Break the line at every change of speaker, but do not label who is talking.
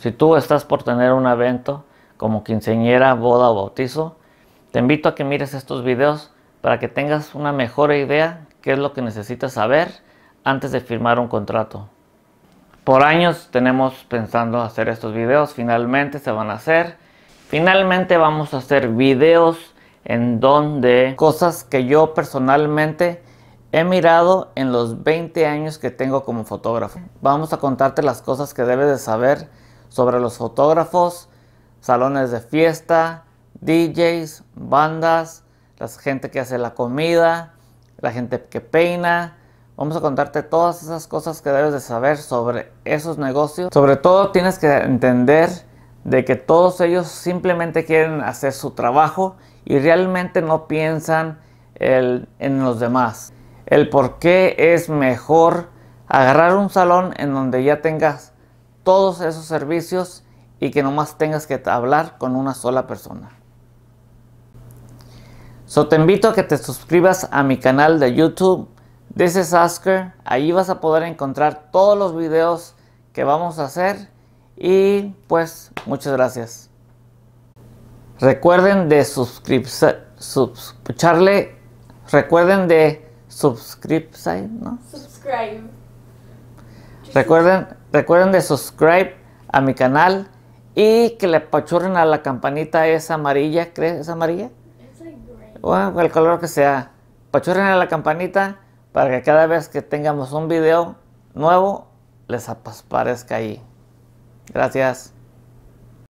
Si tú estás por tener un evento como quinceñera, boda o bautizo, te invito a que mires estos videos para que tengas una mejor idea qué es lo que necesitas saber antes de firmar un contrato. Por años tenemos pensando hacer estos videos, finalmente se van a hacer. Finalmente vamos a hacer videos en donde cosas que yo personalmente he mirado en los 20 años que tengo como fotógrafo. Vamos a contarte las cosas que debes de saber sobre los fotógrafos, salones de fiesta, DJs, bandas, la gente que hace la comida, la gente que peina. Vamos a contarte todas esas cosas que debes de saber sobre esos negocios. Sobre todo tienes que entender de que todos ellos simplemente quieren hacer su trabajo y realmente no piensan en los demás. El por qué es mejor agarrar un salón en donde ya tengas todos esos servicios y que nomás tengas que hablar con una sola persona. So te invito a que te suscribas a mi canal de YouTube, de is Asker. Ahí vas a poder encontrar todos los videos que vamos a hacer. Y pues muchas gracias. Recuerden de suscribirse. Recuerden de subscribe, ¿no? Subscribe. Recuerden Recuerden de subscribe a mi canal y que le pachurren a la campanita esa amarilla. ¿Crees ¿Esa amarilla? O el color que sea. Pachurren a la campanita para que cada vez que tengamos un video nuevo les aparezca ahí. Gracias.